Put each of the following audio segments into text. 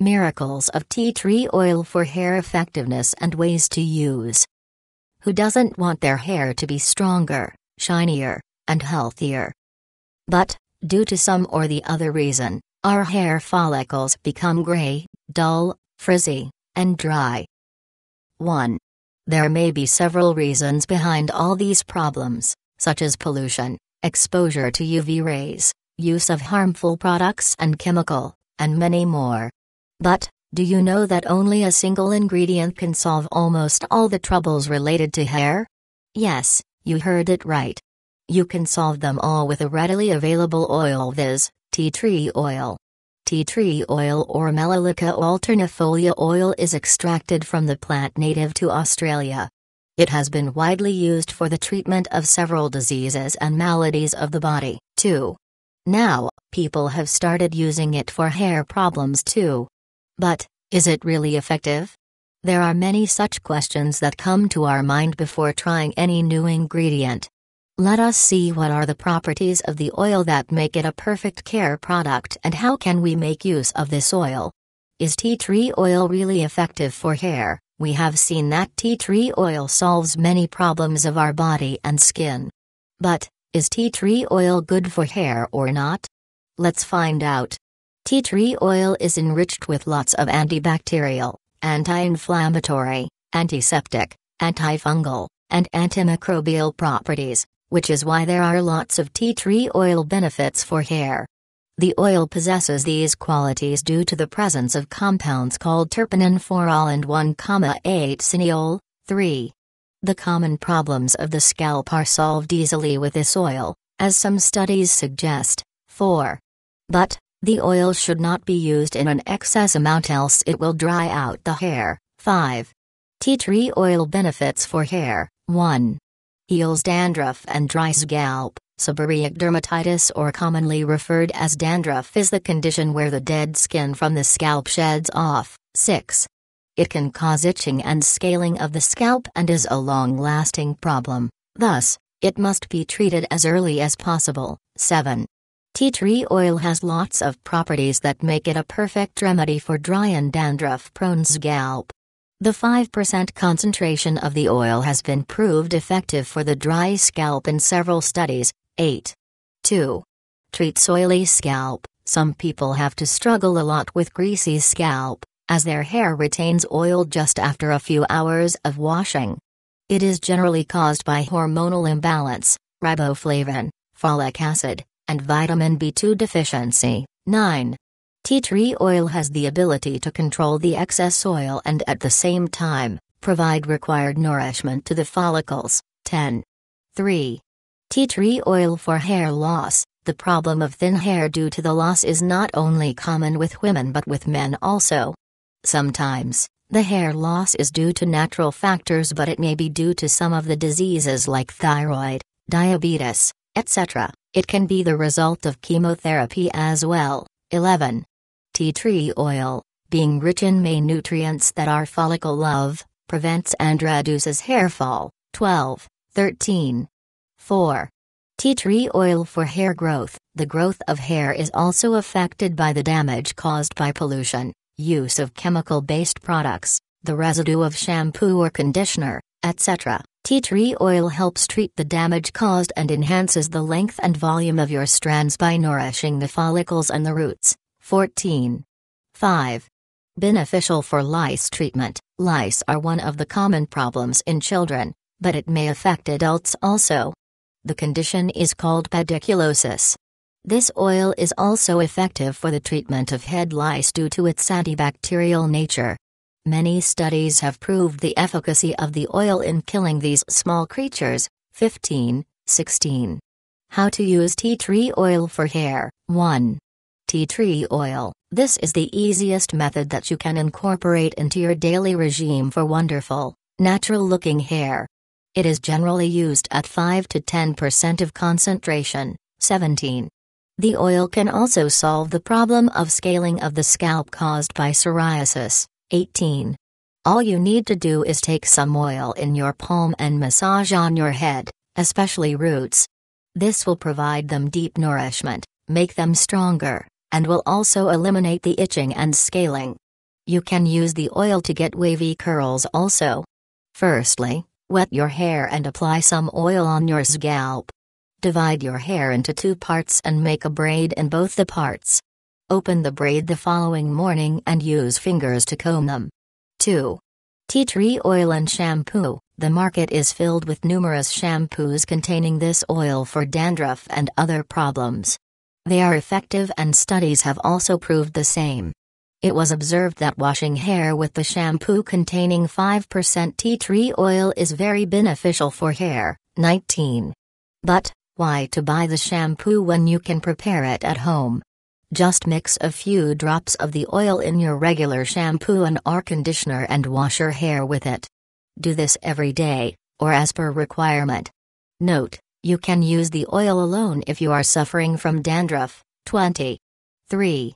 Miracles of tea tree oil for hair effectiveness and ways to use. Who doesn't want their hair to be stronger, shinier, and healthier? But, due to some or the other reason, our hair follicles become gray, dull, frizzy, and dry. 1. There may be several reasons behind all these problems, such as pollution, exposure to UV rays, use of harmful products and chemical, and many more. But, do you know that only a single ingredient can solve almost all the troubles related to hair? Yes, you heard it right. You can solve them all with a readily available oil viz. tea tree oil. Tea tree oil or Melaleuca alternifolia oil is extracted from the plant native to Australia. It has been widely used for the treatment of several diseases and maladies of the body, too. Now, people have started using it for hair problems too. But, is it really effective? There are many such questions that come to our mind before trying any new ingredient. Let us see what are the properties of the oil that make it a perfect care product and how can we make use of this oil. Is tea tree oil really effective for hair? We have seen that tea tree oil solves many problems of our body and skin. But, is tea tree oil good for hair or not? Let's find out. Tea tree oil is enriched with lots of antibacterial, anti inflammatory, antiseptic, antifungal, and antimicrobial properties, which is why there are lots of tea tree oil benefits for hair. The oil possesses these qualities due to the presence of compounds called terpenin 4-ol and 1,8-cineol, 3. The common problems of the scalp are solved easily with this oil, as some studies suggest. 4. But, the oil should not be used in an excess amount else it will dry out the hair. 5. Tea tree oil benefits for hair. 1. Heals dandruff and dry scalp. Seborrheic dermatitis or commonly referred as dandruff is the condition where the dead skin from the scalp sheds off. 6. It can cause itching and scaling of the scalp and is a long-lasting problem. Thus, it must be treated as early as possible. 7. Tea tree oil has lots of properties that make it a perfect remedy for dry and dandruff prone scalp. The 5% concentration of the oil has been proved effective for the dry scalp in several studies. 8. 2. Treats oily scalp. Some people have to struggle a lot with greasy scalp, as their hair retains oil just after a few hours of washing. It is generally caused by hormonal imbalance, riboflavin, folic acid, and vitamin B2 deficiency. 9. Tea tree oil has the ability to control the excess oil and at the same time, provide required nourishment to the follicles. 10. 3. Tea tree oil for hair loss. The problem of thin hair due to the loss is not only common with women but with men also. Sometimes, the hair loss is due to natural factors but it may be due to some of the diseases like thyroid, diabetes, etc., it can be the result of chemotherapy as well. 11. Tea tree oil, being rich in main nutrients that are follicle love, prevents and reduces hair fall. 12. 13. 4. Tea tree oil for hair growth. The growth of hair is also affected by the damage caused by pollution, use of chemical based products, the residue of shampoo or conditioner, etc. Tea tree oil helps treat the damage caused and enhances the length and volume of your strands by nourishing the follicles and the roots. 14. 5. Beneficial for lice treatment. Lice are one of the common problems in children, but it may affect adults also. The condition is called pediculosis. This oil is also effective for the treatment of head lice due to its antibacterial nature. Many studies have proved the efficacy of the oil in killing these small creatures. 15, 16. How to use tea tree oil for hair. 1. Tea tree oil. This is the easiest method that you can incorporate into your daily regime for wonderful, natural looking hair. It is generally used at 5 to 10% of concentration. 17. The oil can also solve the problem of scaling of the scalp caused by psoriasis. 18. All you need to do is take some oil in your palm and massage on your head, especially roots. This will provide them deep nourishment, make them stronger, and will also eliminate the itching and scaling. You can use the oil to get wavy curls also. Firstly, wet your hair and apply some oil on your scalp. Divide your hair into two parts and make a braid in both the parts. Open the braid the following morning and use fingers to comb them. 2. Tea tree oil and shampoo. The market is filled with numerous shampoos containing this oil for dandruff and other problems. They are effective and studies have also proved the same. It was observed that washing hair with the shampoo containing 5% tea tree oil is very beneficial for hair. 19. But, why to buy the shampoo when you can prepare it at home? Just mix a few drops of the oil in your regular shampoo and or conditioner and wash your hair with it. Do this every day, or as per requirement. Note, you can use the oil alone if you are suffering from dandruff. 20. 3.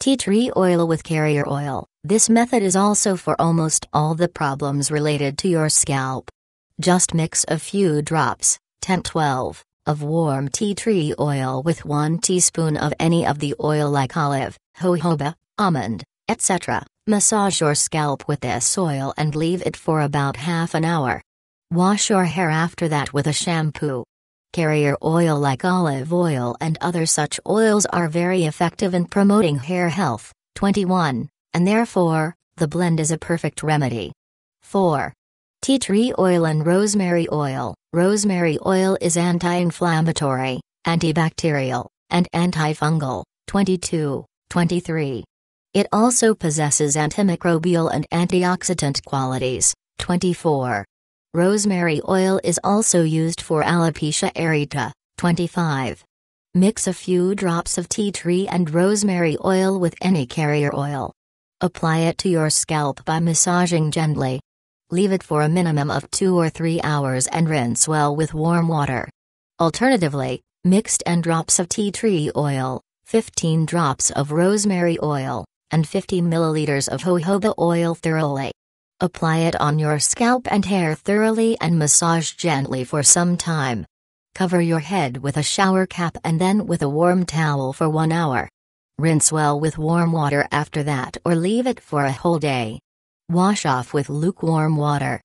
Tea tree oil with carrier oil. This method is also for almost all the problems related to your scalp. Just mix a few drops, 10 12, of warm tea tree oil with 1 teaspoon of any of the oil like olive, jojoba, almond, etc. Massage your scalp with this oil and leave it for about half an hour. Wash your hair after that with a shampoo. Carrier oil like olive oil and other such oils are very effective in promoting hair health. 21, and therefore, the blend is a perfect remedy. 4. Tea tree oil and rosemary oil. Rosemary oil is anti inflammatory, antibacterial, and antifungal. 22, 23. It also possesses antimicrobial and antioxidant qualities. 24. Rosemary oil is also used for alopecia areata. 25. Mix a few drops of tea tree and rosemary oil with any carrier oil. Apply it to your scalp by massaging gently leave it for a minimum of 2 or 3 hours and rinse well with warm water. Alternatively, mixed and drops of tea tree oil, 15 drops of rosemary oil, and 50 milliliters of jojoba oil thoroughly. Apply it on your scalp and hair thoroughly and massage gently for some time. Cover your head with a shower cap and then with a warm towel for one hour. Rinse well with warm water after that or leave it for a whole day. Wash off with lukewarm water.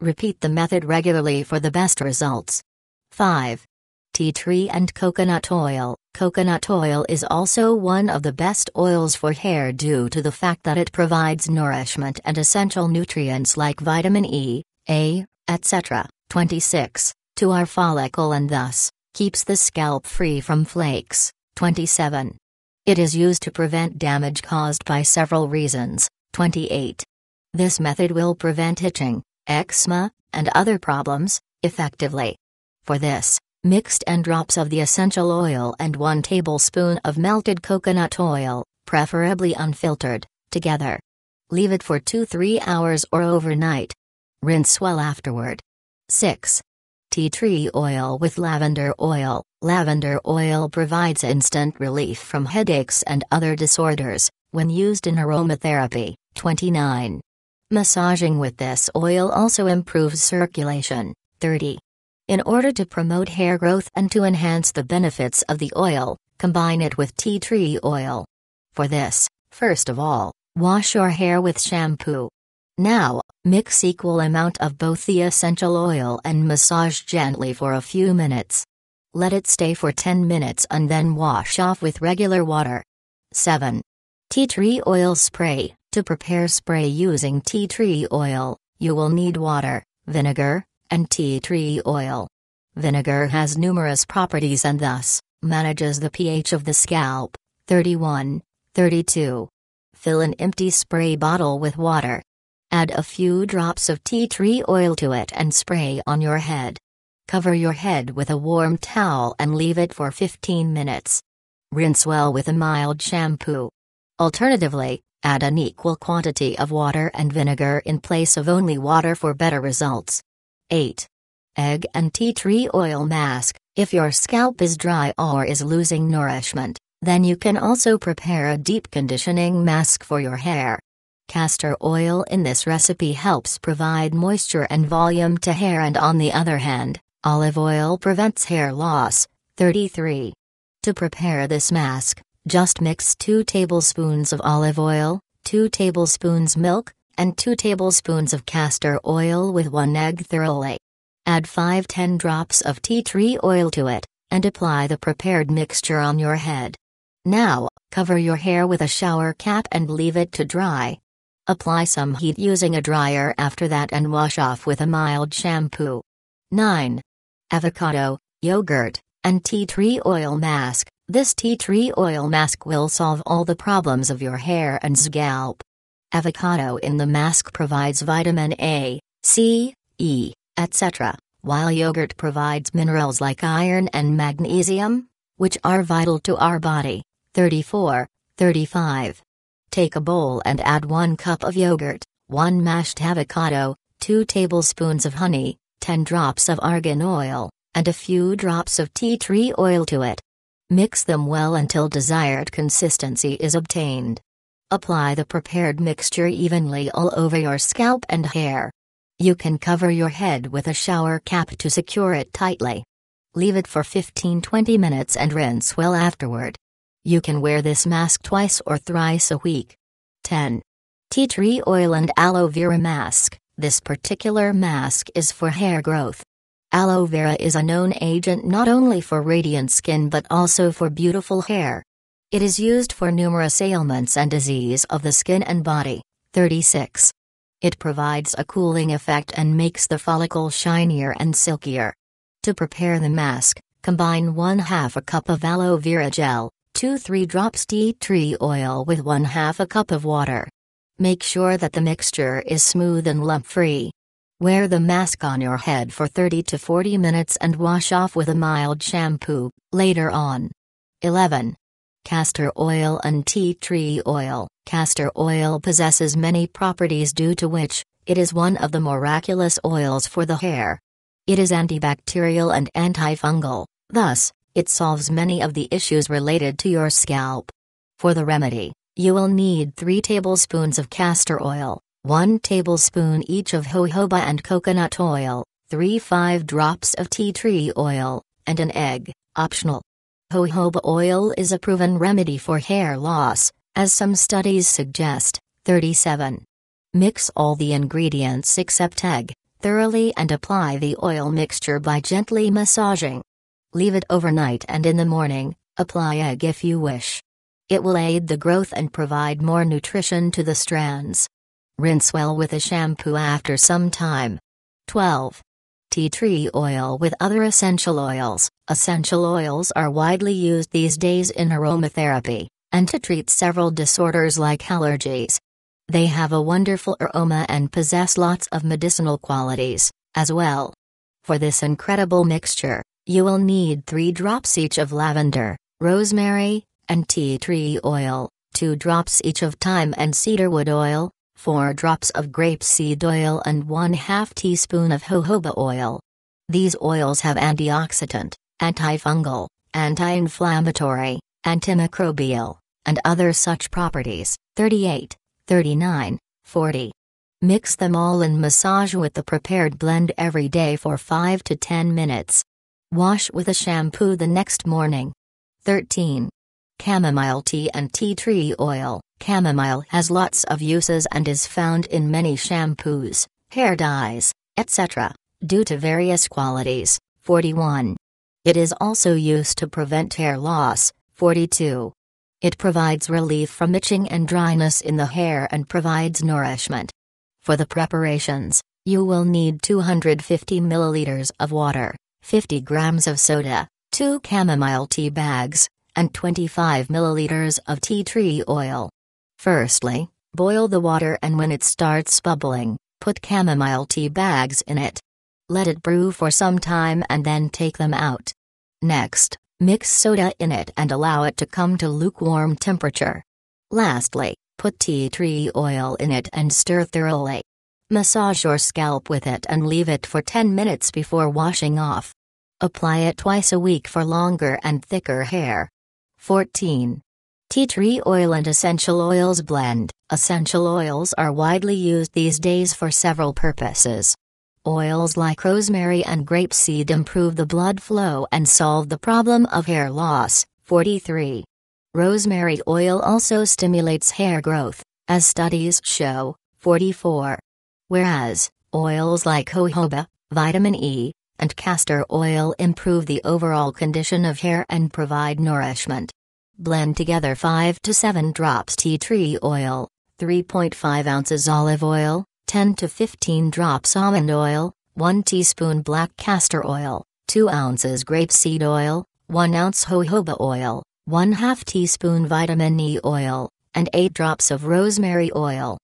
Repeat the method regularly for the best results. 5. Tea tree and coconut oil. Coconut oil is also one of the best oils for hair due to the fact that it provides nourishment and essential nutrients like vitamin E, A, etc. 26. To our follicle and thus keeps the scalp free from flakes. 27. It is used to prevent damage caused by several reasons. 28. This method will prevent itching, eczema, and other problems, effectively. For this, mix 10 drops of the essential oil and 1 tablespoon of melted coconut oil, preferably unfiltered, together. Leave it for 2-3 hours or overnight. Rinse well afterward. 6. Tea tree oil with lavender oil. Lavender oil provides instant relief from headaches and other disorders when used in aromatherapy. 29. Massaging with this oil also improves circulation. 30. In order to promote hair growth and to enhance the benefits of the oil, combine it with tea tree oil. For this, first of all, wash your hair with shampoo. Now, mix equal amount of both the essential oil and massage gently for a few minutes. Let it stay for 10 minutes and then wash off with regular water. 7. Tea tree oil spray. To prepare spray using tea tree oil, you will need water, vinegar, and tea tree oil. Vinegar has numerous properties and thus manages the pH of the scalp. 31, 32. Fill an empty spray bottle with water. Add a few drops of tea tree oil to it and spray on your head. Cover your head with a warm towel and leave it for 15 minutes. Rinse well with a mild shampoo. Alternatively, Add an equal quantity of water and vinegar in place of only water for better results. 8. Egg and tea tree oil mask. If your scalp is dry or is losing nourishment, then you can also prepare a deep conditioning mask for your hair. Castor oil in this recipe helps provide moisture and volume to hair, and on the other hand, olive oil prevents hair loss. 33. To prepare this mask, just mix 2 tablespoons of olive oil, 2 tablespoons milk, and 2 tablespoons of castor oil with 1 egg thoroughly. Add 5-10 drops of tea tree oil to it, and apply the prepared mixture on your head. Now, cover your hair with a shower cap and leave it to dry. Apply some heat using a dryer after that and wash off with a mild shampoo. 9. Avocado, yogurt, and tea tree oil mask. This tea tree oil mask will solve all the problems of your hair and scalp. Avocado in the mask provides vitamin A, C, E, etc., while yogurt provides minerals like iron and magnesium, which are vital to our body. 34, 35. Take a bowl and add 1 cup of yogurt, 1 mashed avocado, 2 tablespoons of honey, 10 drops of argan oil, and a few drops of tea tree oil to it. Mix them well until desired consistency is obtained. Apply the prepared mixture evenly all over your scalp and hair. You can cover your head with a shower cap to secure it tightly. Leave it for 15-20 minutes and rinse well afterward. You can wear this mask twice or thrice a week. 10. Tea tree oil and aloe vera mask. This particular mask is for hair growth. Aloe vera is a known agent not only for radiant skin but also for beautiful hair. It is used for numerous ailments and disease of the skin and body. 36. It provides a cooling effect and makes the follicle shinier and silkier. To prepare the mask, combine 1 half a cup of aloe vera gel, 2 3 drops tea tree oil with 1 half a cup of water. Make sure that the mixture is smooth and lump free. Wear the mask on your head for 30 to 40 minutes and wash off with a mild shampoo, later on. 11. Castor oil and tea tree oil. Castor oil possesses many properties due to which, it is one of the miraculous oils for the hair. It is antibacterial and antifungal, thus, it solves many of the issues related to your scalp. For the remedy, you will need 3 tablespoons of castor oil, 1 tablespoon each of jojoba and coconut oil, 3 5 drops of tea tree oil, and an egg, optional. Jojoba oil is a proven remedy for hair loss, as some studies suggest. 37. Mix all the ingredients except egg, thoroughly and apply the oil mixture by gently massaging. Leave it overnight and in the morning, apply egg if you wish. It will aid the growth and provide more nutrition to the strands. Rinse well with a shampoo after some time. 12. Tea tree oil with other essential oils. Essential oils are widely used these days in aromatherapy and to treat several disorders like allergies. They have a wonderful aroma and possess lots of medicinal qualities as well. For this incredible mixture, you will need 3 drops each of lavender, rosemary, and tea tree oil, 2 drops each of thyme and cedarwood oil, 4 drops of grapeseed oil and 1 2 teaspoon of jojoba oil. These oils have antioxidant, antifungal, anti-inflammatory, antimicrobial, and other such properties. 38, 39, 40. Mix them all and massage with the prepared blend every day for 5 to 10 minutes. Wash with a shampoo the next morning. 13. Chamomile tea and tea tree oil. Chamomile has lots of uses and is found in many shampoos, hair dyes, etc., due to various qualities. 41. It is also used to prevent hair loss. 42. It provides relief from itching and dryness in the hair and provides nourishment. For the preparations, you will need 250 milliliters of water, 50 grams of soda, 2 chamomile tea bags, and 25 milliliters of tea tree oil. Firstly, boil the water and when it starts bubbling, put chamomile tea bags in it. Let it brew for some time and then take them out. Next, mix soda in it and allow it to come to lukewarm temperature. Lastly, put tea tree oil in it and stir thoroughly. Massage your scalp with it and leave it for 10 minutes before washing off. Apply it twice a week for longer and thicker hair. 14. Tea tree oil and essential oils blend. Essential oils are widely used these days for several purposes. Oils like rosemary and grapeseed improve the blood flow and solve the problem of hair loss. 43. Rosemary oil also stimulates hair growth, as studies show. 44. Whereas, oils like jojoba, vitamin E, and castor oil improve the overall condition of hair and provide nourishment. Blend together 5 to 7 drops tea tree oil, 3.5 ounces olive oil, 10 to 15 drops almond oil, 1 teaspoon black castor oil, 2 ounces grapeseed oil, 1 ounce jojoba oil, 1 2 teaspoon vitamin E oil, and 8 drops of rosemary oil.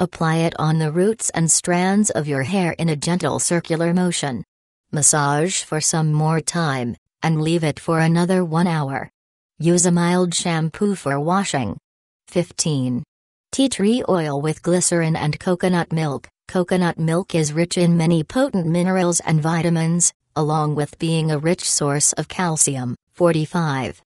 Apply it on the roots and strands of your hair in a gentle circular motion. Massage for some more time, and leave it for another 1 hour. Use a mild shampoo for washing. 15. Tea tree oil with glycerin and coconut milk. Coconut milk is rich in many potent minerals and vitamins, along with being a rich source of calcium. 45.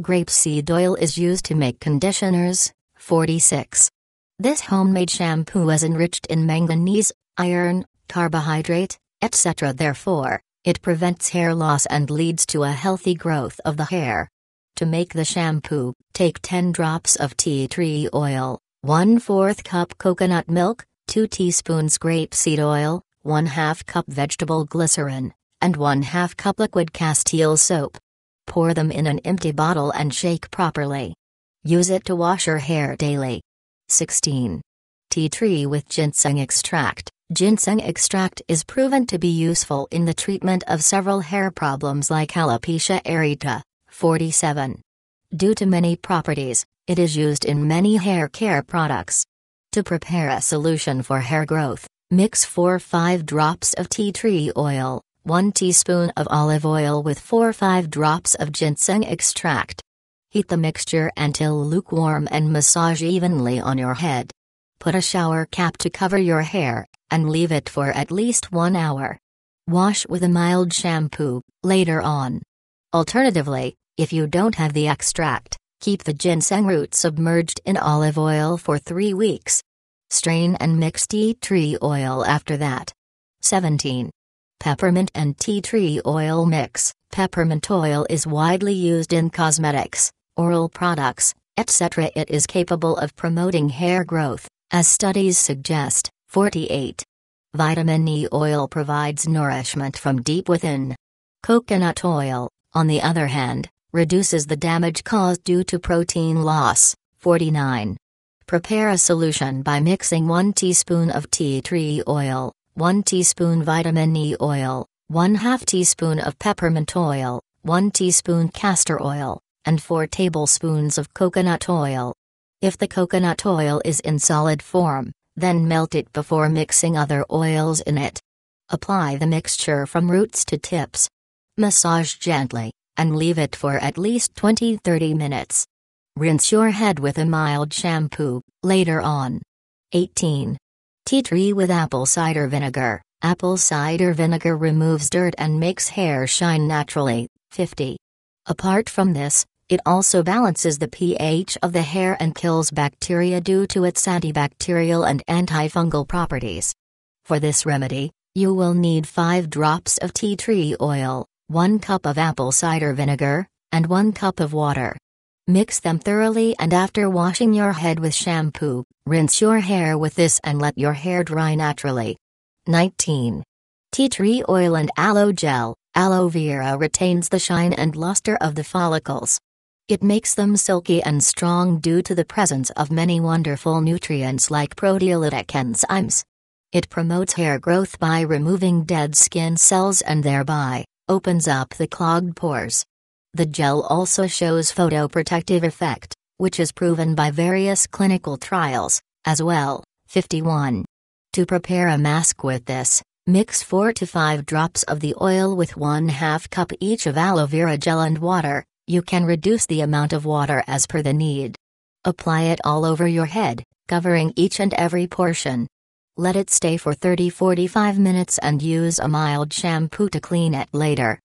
Grapeseed oil is used to make conditioners. 46. This homemade shampoo is enriched in manganese, iron, carbohydrate, etc. Therefore, it prevents hair loss and leads to a healthy growth of the hair. To make the shampoo, take 10 drops of tea tree oil, 1 4th cup coconut milk, 2 teaspoons grapeseed oil, 1 2 cup vegetable glycerin, and 1 2 cup liquid castile soap. Pour them in an empty bottle and shake properly. Use it to wash your hair daily. 16. Tea tree with ginseng extract. Ginseng extract is proven to be useful in the treatment of several hair problems like alopecia areata, 47. Due to many properties, it is used in many hair care products. To prepare a solution for hair growth, mix 4-5 drops of tea tree oil, 1 teaspoon of olive oil with 4-5 drops of ginseng extract. Heat the mixture until lukewarm and massage evenly on your head. Put a shower cap to cover your hair, and leave it for at least 1 hour. Wash with a mild shampoo, later on. Alternatively, if you don't have the extract, keep the ginseng root submerged in olive oil for three weeks. Strain and mix tea tree oil after that. 17. Peppermint and tea tree oil mix. Peppermint oil is widely used in cosmetics, oral products, etc. It is capable of promoting hair growth, as studies suggest. 48. Vitamin E oil provides nourishment from deep within. Coconut oil, on the other hand, reduces the damage caused due to protein loss. 49. Prepare a solution by mixing 1 teaspoon of tea tree oil, 1 teaspoon vitamin E oil, 1 half teaspoon of peppermint oil, 1 teaspoon castor oil, and 4 tablespoons of coconut oil. If the coconut oil is in solid form, then melt it before mixing other oils in it. Apply the mixture from roots to tips. Massage gently and leave it for at least 20-30 minutes. Rinse your head with a mild shampoo, later on. 18. Tea tree with apple cider vinegar. Apple cider vinegar removes dirt and makes hair shine naturally. 50. Apart from this, it also balances the pH of the hair and kills bacteria due to its antibacterial and antifungal properties. For this remedy, you will need 5 drops of tea tree oil, 1 cup of apple cider vinegar, and 1 cup of water. Mix them thoroughly and after washing your head with shampoo, rinse your hair with this and let your hair dry naturally. 19. Tea tree oil and aloe gel. Aloe vera retains the shine and luster of the follicles. It makes them silky and strong due to the presence of many wonderful nutrients like proteolytic enzymes. It promotes hair growth by removing dead skin cells and thereby opens up the clogged pores. The gel also shows photoprotective effect, which is proven by various clinical trials, as well. 51. To prepare a mask with this, mix 4 to 5 drops of the oil with 1 half cup each of aloe vera gel and water, you can reduce the amount of water as per the need. Apply it all over your head, covering each and every portion. Let it stay for 30-45 minutes and use a mild shampoo to clean it later.